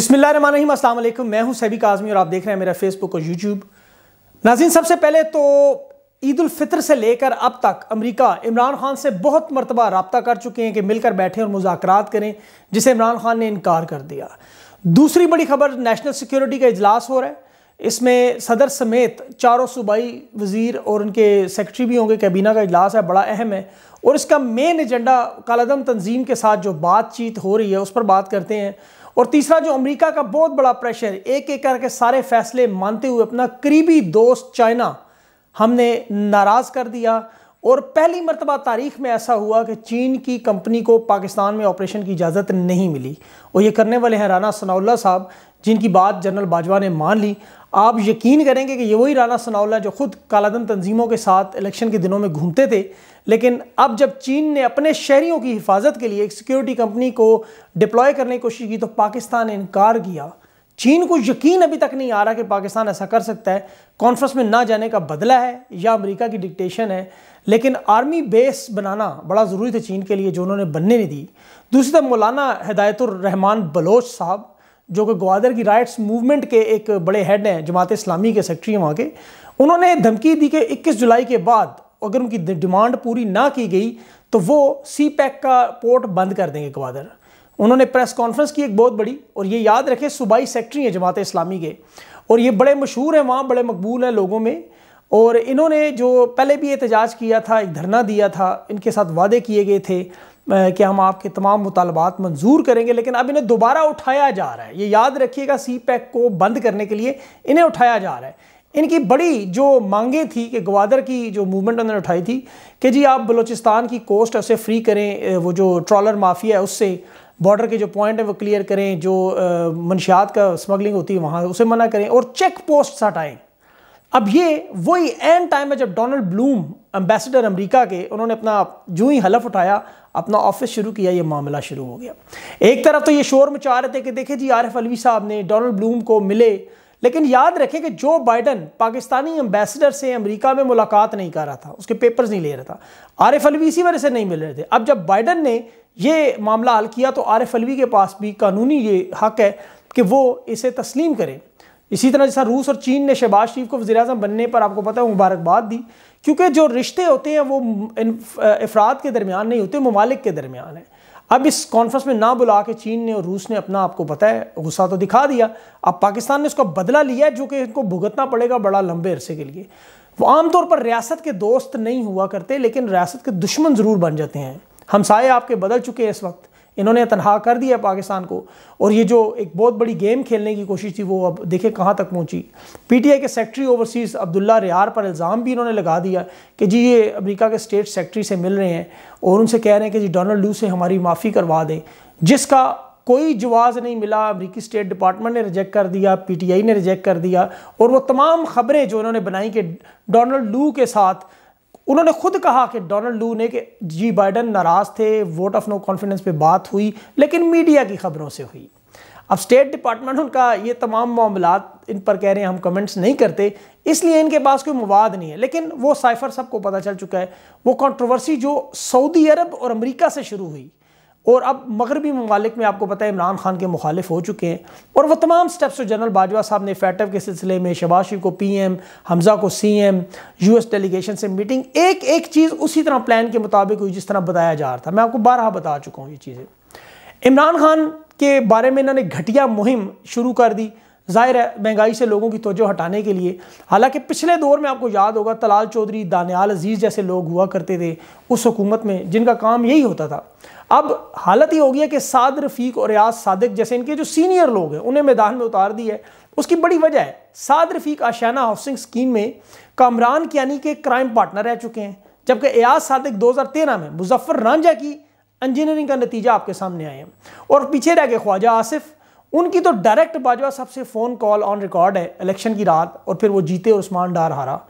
बिस्मिल्लाम अल्लाम मैं हूं सैबी काजमी और आप देख रहे हैं मेरा फेसबुक और यूट्यूब नाजीन सबसे पहले तो ईद फितर से लेकर अब तक अमेरिका इमरान खान से बहुत मरतबा रबता कर चुके हैं कि मिलकर बैठें और मुजाकर करें जिसे इमरान खान ने इनकार कर दिया दूसरी बड़ी खबर नेशनल सिक्योरिटी का इजलास हो रहा है इसमें सदर समेत चारों सूबाई वज़ीर और उनके सेक्रेटरी भी होंगे कैबिना का इजलास है बड़ा अहम है और इसका मेन एजेंडा कलदम तंजीम के साथ जो बातचीत हो रही है उस पर बात करते हैं और तीसरा जो अमेरिका का बहुत बड़ा प्रेशर एक एक करके सारे फैसले मानते हुए अपना करीबी दोस्त चाइना हमने नाराज़ कर दिया और पहली मरतबा तारीख में ऐसा हुआ कि चीन की कंपनी को पाकिस्तान में ऑपरेशन की इजाज़त नहीं मिली और ये करने वाले हैं राना सनाउल्ला साहब जिनकी बात जनरल बाजवा ने मान ली आप यकीन करेंगे कि ये वही राना सनाउल्ला जो ख़ुद कालादन तंजीमों के साथ इलेक्शन के दिनों में घूमते थे लेकिन अब जब चीन ने अपने शहरीों की हिफाजत के लिए एक सिक्योरिटी कंपनी को डिप्लॉय करने की कोशिश की तो पाकिस्तान ने इनकार किया चीन को यकीन अभी तक नहीं आ रहा कि पाकिस्तान ऐसा कर सकता है कॉन्फ्रेंस में ना जाने का बदला है या अमेरिका की डिक्टेशन है लेकिन आर्मी बेस बनाना बड़ा ज़रूरी था चीन के लिए जो उन्होंने बनने नहीं दी दूसरी तरफ मौलाना रहमान बलोच साहब जो कि ग्वादर की राइट्स मूवमेंट के एक बड़े हेड हैं जमात इस्लामी के सेक्रेटरी हैं वहाँ के उन्होंने धमकी दी कि इक्कीस जुलाई के बाद अगर उनकी डिमांड पूरी ना की गई तो वो सी पैक का पोर्ट बंद कर देंगे ग्वादर उन्होंने प्रेस कॉन्फ्रेंस की एक बहुत बड़ी और ये याद रखे सूबाई सेक्रेटरी हैं जमात इस्लामी के और ये बड़े मशहूर हैं वहाँ बड़े मकबूल हैं लोगों में और इन्होंने जो पहले भी एहतजाज किया था एक धरना दिया था इनके साथ वादे किए गए थे कि हम आपके तमाम मुतालबात मंजूर करेंगे लेकिन अब इन्हें दोबारा उठाया जा रहा है ये याद रखिएगा सी पैक को बंद करने के लिए इन्हें उठाया जा रहा है इनकी बड़ी जो मांगे थी कि ग्वादर की जो मूवमेंट उन्होंने उठाई थी कि जी आप बलूचिस्तान की कोस्ट उसे फ्री करें वो जो ट्रॉलर माफिया है उससे बॉर्डर के जो पॉइंट हैं वो क्लियर करें जो मनशियात का स्मगलिंग होती है वहाँ उसे मना करें और चेक पोस्ट हटाएँ अब ये वही एंड टाइम है जब डोनाल्ड ब्लूम एम्बेसडर अमेरिका के उन्होंने अपना जू ही हलफ उठाया अपना ऑफिस शुरू किया ये मामला शुरू हो गया एक तरफ तो ये शोर मचा रहे थे कि देखे जी आरिफ अलवी साहब ने डोनाल्ड ब्लूम को मिले लेकिन याद रखें कि जो बाइडन पाकिस्तानी एम्बेसडर से अमेरिका में मुलाकात नहीं कर रहा था उसके पेपर्स नहीं ले रहा था आरिफ अलवी इसी वजह से नहीं मिल रहे थे अब जब बाइडन ने ये मामला हल किया तो आरिफ अलवी के पास भी कानूनी ये हक है कि वो इसे तस्लीम करें इसी तरह जैसा रूस और चीन ने शहबाज शरीफ को वजी अजम बनने पर आपको पता है मुबारकबाद दी क्योंकि जो रिश्ते होते हैं वो अफराद के दरमियान नहीं होते ममालिक के दरमियान है अब इस कॉन्फ्रेंस में ना बुला के चीन ने और रूस ने अपना आपको पता है गुस्सा तो दिखा दिया अब पाकिस्तान ने उसका बदला लिया जो कि इनको भुगतना पड़ेगा बड़ा लंबे अरसे के लिए वो आमतौर पर रियासत के दोस्त नहीं हुआ करते लेकिन रियासत के दुश्मन ज़रूर बन जाते हैं हमसाए आपके बदल चुके हैं इस वक्त इन्होंने तनहा कर दिया पाकिस्तान को और ये जो एक बहुत बड़ी गेम खेलने की कोशिश थी वो अब देखें कहाँ तक पहुँची पीटीआई के सेक्रेटरी ओवरसीज़ अब्दुल्ला रियार पर इल्ज़ाम भी इन्होंने लगा दिया कि जी ये अमेरिका के स्टेट सेक्रेटरी से मिल रहे हैं और उनसे कह रहे हैं कि जी डोनाल्ड लू से हमारी माफ़ी करवा दें जिसका कोई जवाब नहीं मिला अमरीकी स्टेट डिपार्टमेंट ने रिजेक्ट कर दिया आई ने रिजेक्ट कर दिया और वो तमाम खबरें जो इन्होंने बनाई कि डोनल्ड लू के साथ उन्होंने खुद कहा कि डोनाल्ड लू ने कि जी बाइडन नाराज़ थे वोट ऑफ नो कॉन्फिडेंस पे बात हुई लेकिन मीडिया की खबरों से हुई अब स्टेट डिपार्टमेंट उनका ये तमाम मामला इन पर कह रहे हैं हम कमेंट्स नहीं करते इसलिए इनके पास कोई मवाद नहीं है लेकिन वो साइफर सबको पता चल चुका है वो कंट्रोवर्सी जो सऊदी अरब और अमेरिका से शुरू हुई और अब मगरबी ममालिक में आपको पता है इमरान खान के मुखालिफ हो चुके हैं और वह तमाम स्टेप्स जो जनरल बाजवा साहब ने फैटअप के सिलसिले में शबाज शरीफ को पी एम हमजा को C M U S delegation से मीटिंग एक एक चीज़ उसी तरह प्लान के मुताबिक हुई जिस तरह बताया जा रहा था मैं आपको बारह बता चुका हूँ ये चीज़ें इमरान खान के बारे में इन्होंने घटिया मुहिम शुरू कर दी जाहिर है महंगाई से लोगों की तोजो हटाने के लिए हालांकि पिछले दौर में आपको याद होगा तलाल चौधरी दानियाल अजीज़ जैसे लोग हुआ करते थे उस हुकूमत में जिनका काम यही होता था अब हालत ये हो गई है कि साद रफ़ीक और रियाज सादिक जैसे इनके जो सीनियर लोग हैं उन्हें मैदान में उतार दी है उसकी बड़ी वजह है साद रफ़ीक आशाना हाउसिंग स्कीम में कामरान कियानी के क्राइम पार्टनर रह चुके हैं जबकि एयाज सादिक तेरह में मुजफ्फर रांझा की इंजीनियरिंग का नतीजा आपके सामने आए हैं और पीछे रह गए ख्वाजा आसिफ उनकी तो डायरेक्ट बाजवा साहब से फ़ोन कॉल ऑन रिकॉर्ड है इलेक्शन की रात और फिर वो जीते और उस्मान डार हारा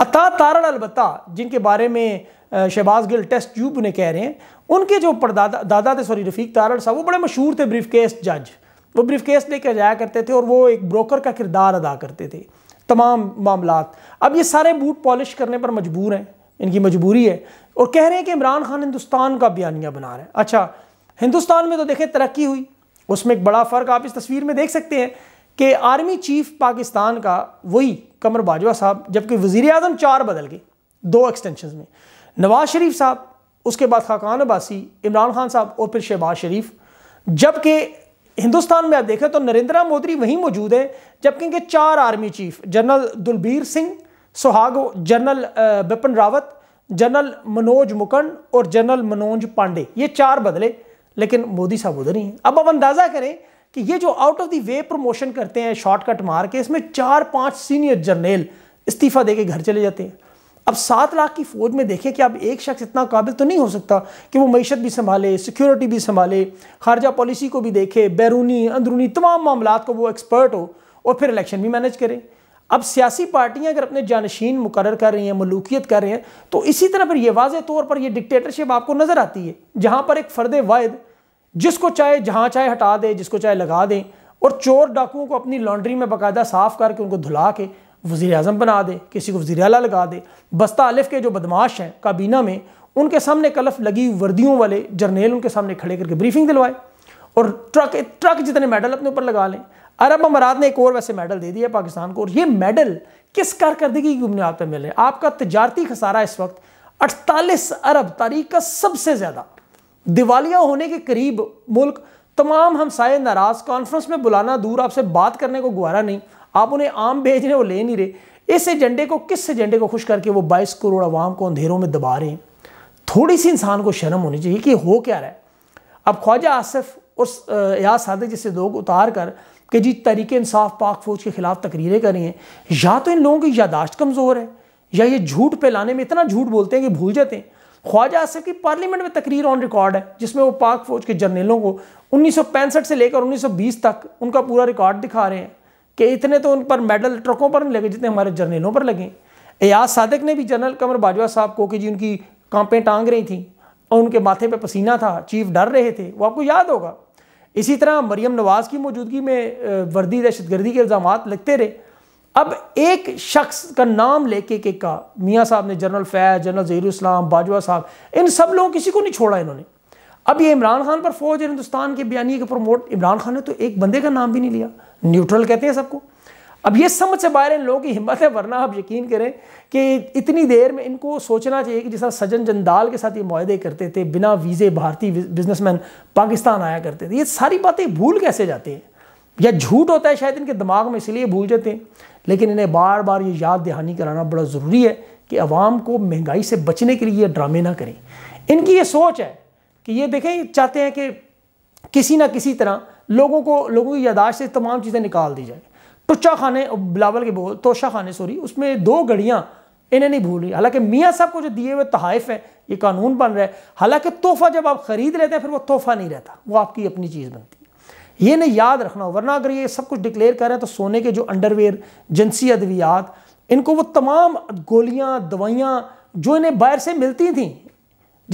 अता तारण अलबत्ता जिनके बारे में शहबाज गिल टेस्ट ट्यूब ने कह रहे हैं उनके जो परदादा दादा थे सॉरी रफ़ीक तारण साहब वो बड़े मशहूर थे ब्रीफ केस जज वो ब्रीफ केस लेकर जाया करते थे और वो एक ब्रोकर का किरदार अदा करते थे तमाम मामला अब ये सारे बूट पॉलिश करने पर मजबूर हैं इनकी मजबूरी है और कह रहे हैं कि इमरान खान हिंदुस्तान का बयानिया बना रहे हैं अच्छा हिंदुस्तान में तो देखें तरक्की हुई उसमें एक बड़ा फ़र्क आप इस तस्वीर में देख सकते हैं कि आर्मी चीफ पाकिस्तान का वही कमर बाजवा साहब जबकि वज़ी अजम चार बदल गए दो एक्सटेंशन में नवाज शरीफ साहब उसके बाद खाकान अब्बासी इमरान खान साहब और फिर शहबाज शरीफ जबकि हिंदुस्तान में आप देखें तो नरेंद्र मोदी वहीं मौजूद हैं जबकि इनके चार army chief general Dalbir Singh Suhag general Bipin Rawat general Manoj Mukund और जनरल मनोज पांडे ये चार बदले लेकिन मोदी साहब उधर ही हैं अब आप अंदाज़ा करें कि ये जो out of the way promotion करते हैं शॉर्टकट मार के इसमें चार पांच सीनियर जर्नेल इस्तीफ़ा दे के घर चले जाते हैं अब सात लाख की फ़ौज में देखें कि अब एक शख्स इतना काबिल तो नहीं हो सकता कि वो मीशत भी संभाले सिक्योरिटी भी संभाले खारजा पॉलिसी को भी देखे बैरूनी अंदरूनी तमाम मामला को वो एक्सपर्ट हो और फिर इलेक्शन भी मैनेज करें अब सियासी पार्टियां अगर अपने जानशीन मुकर कर रही हैं मलूकियत कर रही हैं तो इसी तरह पर यह वाज तौर पर यह डिक्टेटरशिप आपको नज़र आती है जहाँ पर एक फ़र्द वायद जिसको चाहे जहाँ चाहे हटा दे जिसको चाहे लगा दें और चोर डाकुओं को अपनी लॉन्ड्री में बाकायदा साफ़ करके उनको धुला के वज़ी अजम बना दे किसी को वज़ी अला लगा दे बस्ता अलिफ के जो बदमाश हैं काबीना में उनके सामने कलफ लगी वर्दियों वाले जर्नेल उनके सामने खड़े करके ब्रीफिंग दिलवाए और ट्रक ट्रक जितने मेडल अपने ऊपर लगा लें अरब अमारात ने एक और वैसे मेडल दे दिया पाकिस्तान को और ये मेडल किस कारकर्दगी की बुनियाद पर मिले आपका तजारती खसारा इस वक्त अड़तालीस अरब तारीख का सबसे ज़्यादा दिवालिया होने के करीब मुल्क तमाम हमसाए नाराज कॉन्फ्रेंस में बुलाना दूर आपसे बात करने को गुवारा नहीं आप उन्हें आम भेज रहे वो ले नहीं रहे इस एजेंडे को किस एजेंडे को खुश करके वो 22 करोड़ अवाम को अंधेरों में दबा रहे हैं थोड़ी सी इंसान को शर्म होनी चाहिए कि हो क्या रहा है अब ख्वाजा आसिफ और याद सादे जैसे लोग उतार कर कि जी तरीके इंसाफ पाक फौज के खिलाफ तकरीरें करी हैं या तो इन लोगों की यादाश्त कमज़ोर है या ये झूठ फैलाने में इतना झूठ बोलते हैं कि भूल जाते हैं ख्वाजा आसिफ की पार्लियामेंट में तकरीर ऑन रिकॉर्ड है जिसमें वो पाक फौज के जर्नलों को उन्नीस से लेकर बीस तक उनका पूरा रिकॉर्ड दिखा रहे हैं कि इतने तो उन पर मेडल ट्रकों पर नहीं लगे जितने हमारे जर्नलों पर लगे एयाज सादक ने भी जनरल कमर बाजवा साहब को कि जी उनकी कांपें टांग रही थी और उनके माथे पर पसीना था चीफ डर रहे थे वो आपको याद होगा इसी तरह मरियम नवाज़ की मौजूदगी में वर्दी दहशतगर्दी के इल्ज़ाम लगते रहे अब एक शख्स का नाम लेके के का मियाँ साहब ने जनरल फैज जनरल जहीर इस्लाम बाजवा साहब इन सब लोगों किसी को नहीं छोड़ा इन्होंने अब ये इमरान खान पर फौज और हिंदुस्तान के बयानी के प्रमोट इमरान खान ने तो एक बंदे का नाम भी नहीं लिया न्यूट्रल कहते हैं सबको अब ये समझ से बाहर इन लोगों की हिम्मत है वरना आप यकीन करें कि इतनी देर में इनको सोचना चाहिए कि जिस तरह सज्जन जंदाल के साथ ये माहदे करते थे बिना वीज़े भारतीय बिजनेसमैन पाकिस्तान आया करते थे ये सारी बातें भूल कैसे जाते हैं या झूठ होता है शायद इनके दिमाग में इसलिए भूल जाते हैं लेकिन इन्हें बार बार ये याद दहानी कराना बड़ा ज़रूरी है कि आवाम को महंगाई से बचने के लिए ये ड्रामे ना करें इनकी ये सोच है कि ये देखें चाहते हैं कि किसी ना किसी तरह लोगों को लोगों की यादाश्त से तमाम चीज़ें निकाल दी जाए तुच्चा खाने बिलावल के बोल तोशा खाने सॉरी उसमें दो घड़ियाँ इन्हें नहीं भूल रही हालांकि मियाँ साहब को जो दिए हुए तहफ़ है ये कानून बन रहा है हालांकि तोहफ़ा जब आप ख़रीद लेते हैं फिर वो तोहफ़ा नहीं रहता वो आपकी अपनी चीज़ बनती है ये नहीं याद रखना हो वरना अगर ये सब कुछ डिक्लेयर करें तो सोने के जो अंडरवेयर जिनसी अद्वियात इनको वो तमाम गोलियाँ दवाइयाँ जो इन्हें बाहर से मिलती थी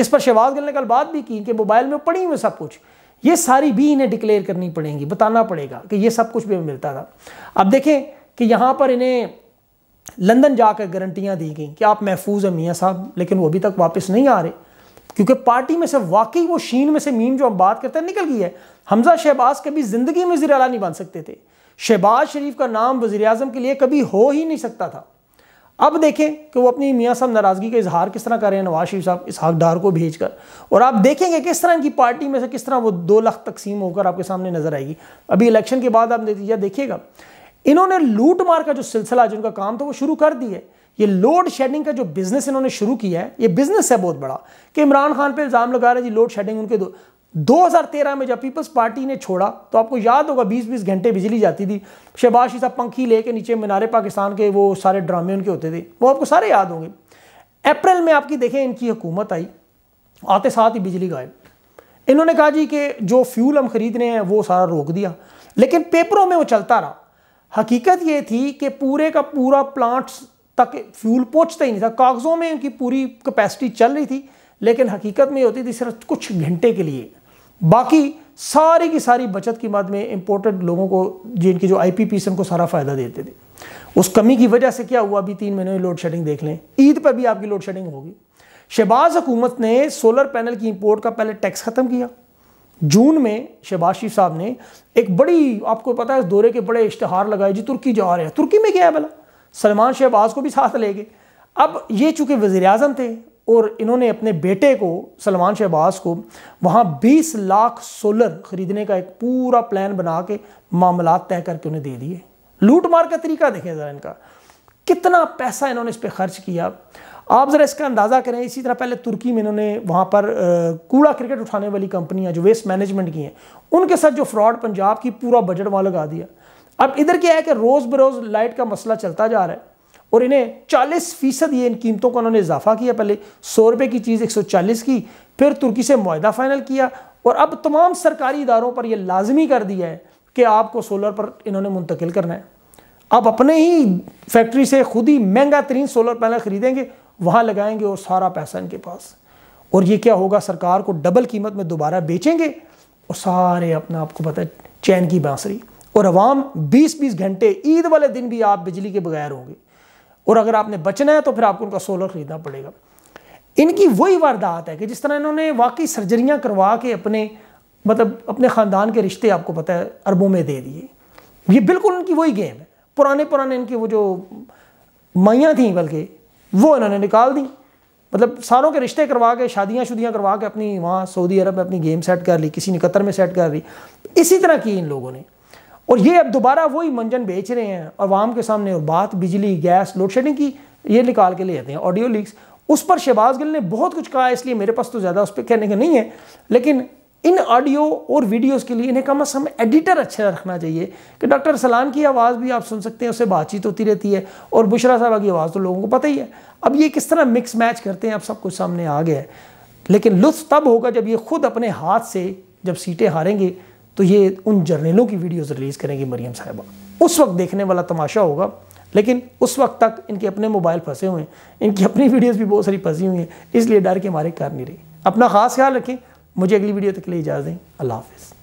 जिस पर शहबाज गिल ने कल बात भी की कि मोबाइल में पड़ी हुई सब कुछ ये सारी भी इन्हें डिक्लेयर करनी पड़ेंगी बताना पड़ेगा कि ये सब कुछ भी मिलता था अब देखें कि यहाँ पर इन्हें लंदन जाकर गारंटियाँ दी गई कि आप महफूज हैं मियाँ साहब लेकिन वो अभी तक वापस नहीं आ रहे क्योंकि पार्टी में से वाकई वो शीन में से मीम जो हम बात करते हैं निकल गई है हमजा शहबाज कभी ज़िंदगी में वजी नहीं बन सकते थे शहबाज शरीफ का नाम वजी अजम के लिए कभी हो ही नहीं सकता था अब देखें कि वो अपनी मियाँ साहब नाराज़गी का इजहार किस तरह कर हैं नवाज शरीफ साहब इसहाक डार को भेज कर और आप देखेंगे किस तरह इनकी पार्टी में से किस तरह वो दो लाख तकसीम होकर आपके सामने नज़र आएगी अभी इलेक्शन के बाद आप नतीजा देखिएगा इन्होंने लूट मार का जो सिलसिला जिनका काम था वो शुरू कर दिए ये लोड शेडिंग का जो बिज़नेस इन्होंने शुरू किया है ये बिज़नेस है बहुत बड़ा कि इमरान खान पे इल्ज़ाम लगा रहे हैं जी लोड शेडिंग उनके 2013 में जब पीपल्स पार्टी ने छोड़ा तो आपको याद होगा 20-20 घंटे बिजली जाती थी शहबाज साहब पंखी लेके नीचे मीनारे पाकिस्तान के वो सारे ड्रामे उनके होते थे वो आपको सारे याद होंगे अप्रैल में आपकी देखें इनकी हुकूमत आई आते साथ ही बिजली गायब इन्होंने कहा जी कि जो फ्यूल हम खरीद रहे हैं वो सारा रोक दिया लेकिन पेपरों में वो चलता रहा हकीकत ये थी कि पूरे का पूरा प्लांट्स तक फ्यूल पहुँचता ही नहीं था कागज़ों में इनकी पूरी कैपेसिटी चल रही थी लेकिन हकीकत में होती थी सिर्फ कुछ घंटे के लिए बाकी सारी की सारी बचत की मद में इम्पोर्टेड लोगों को जिनकी जो आई पी को उनको सारा फ़ायदा देते थे उस कमी की वजह से क्या हुआ अभी तीन महीने में लोड शेडिंग देख लें ईद पर भी आपकी लोड शेडिंग होगी शहबाज हुकूमत ने सोलर पैनल की इंपोर्ट का पहले टैक्स ख़त्म किया जून में शहबाज शरीफ साहब ने एक बड़ी आपको पता है इस दौरे के बड़े इश्तहार लगाए जी तुर्की जा रहे हैं तुर्की में क्या है भला सलमान शहबाज को भी साथ ले गए अब ये चूंकि वज़ी अजम थे और इन्होंने अपने बेटे को सलमान शहबाज को वहाँ 20 लाख सोलर ख़रीदने का एक पूरा प्लान बना के मामला तय करके उन्हें दे दिए लूट मार का तरीका देखें ज़रा इनका कितना पैसा इन्होंने इस पर खर्च किया आप ज़रा इसका अंदाज़ा करें इसी तरह पहले तुर्की में इन्होंने वहाँ पर कूड़ा क्रिकेट उठाने वाली कंपनियाँ जो वेस्ट मैनेजमेंट की हैं उनके साथ जो फ्रॉड पंजाब की पूरा बजट वहाँ लगा दिया अब इधर क्या है कि रोज़ बरोज़ लाइट का मसला चलता जा रहा है और इन्हें 40 फीसद ये इन कीमतों का उन्होंने इजाफा किया पहले सौ रुपये की चीज़ 140 की फिर तुर्की से माहा फाइनल किया और अब तमाम सरकारी इदारों पर यह लाजमी कर दिया है कि आपको सोलर पर इन्होंने मुंतकिल करना है आप अपने ही फैक्ट्री से खुद ही महंगा तरीन सोलर पैनल ख़रीदेंगे वहाँ लगाएंगे और सारा पैसा इनके पास और ये क्या होगा सरकार को डबल कीमत में दोबारा बेचेंगे और सारे अपना आपको पता है चैन की बांसरी और आवाम 20-20 घंटे ईद वाले दिन भी आप बिजली के बगैर होंगे और अगर आपने बचना है तो फिर आपको उनका सोलर खरीदना पड़ेगा इनकी वही वारदात है कि जिस तरह इन्होंने वाकई सर्जरियाँ करवा के अपने मतलब अपने ख़ानदान के रिश्ते आपको पता है अरबों में दे दिए ये बिल्कुल उनकी वही गेम है पुराने पुराने इनकी वो जो माइयाँ थीं बल्कि वो इन्होंने निकाल दी मतलब सालों के रिश्ते करवा के शादियाँ शुदियाँ करवा के अपनी वहाँ सऊदी अरब में अपनी गेम सेट कर ली किसी ने कतर में सेट कर ली इसी तरह की इन लोगों ने और ये अब दोबारा वही मंजन बेच रहे हैं अवाम के सामने और बात बिजली गैस लोड शेडिंग की ये निकाल के ले आते हैं ऑडियो लीक्स उस पर शहबाज गिल ने बहुत कुछ कहा इसलिए मेरे पास तो ज़्यादा उस पर कहने का नहीं है लेकिन इन ऑडियो और वीडियोस के लिए इन्हें कम अज़ कम एडिटर अच्छा रखना चाहिए कि डॉक्टर सलाम की आवाज़ भी आप सुन सकते हैं उससे बातचीत होती रहती है और बुशरा साहबा की आवाज़ तो लोगों को पता ही है अब ये किस तरह मिक्स मैच करते हैं अब सब कुछ सामने आ गया है लेकिन लुत्फ तब होगा जब ये खुद अपने हाथ से जब सीटें हारेंगे तो ये उन जर्नलों की वीडियोस रिलीज़ करेंगी मरीम साहिबा उस वक्त देखने वाला तमाशा होगा लेकिन उस वक्त तक इनके अपने मोबाइल फंसे हुए हैं इनकी अपनी वीडियोज़ भी बहुत सारी फंसी हुई हैं इसलिए डर के मारे कर नहीं रही अपना ख़ास ख्याल रखें मुझे अगली वीडियो तक के लिए इजाज़त दें अल्लाह हाफिज़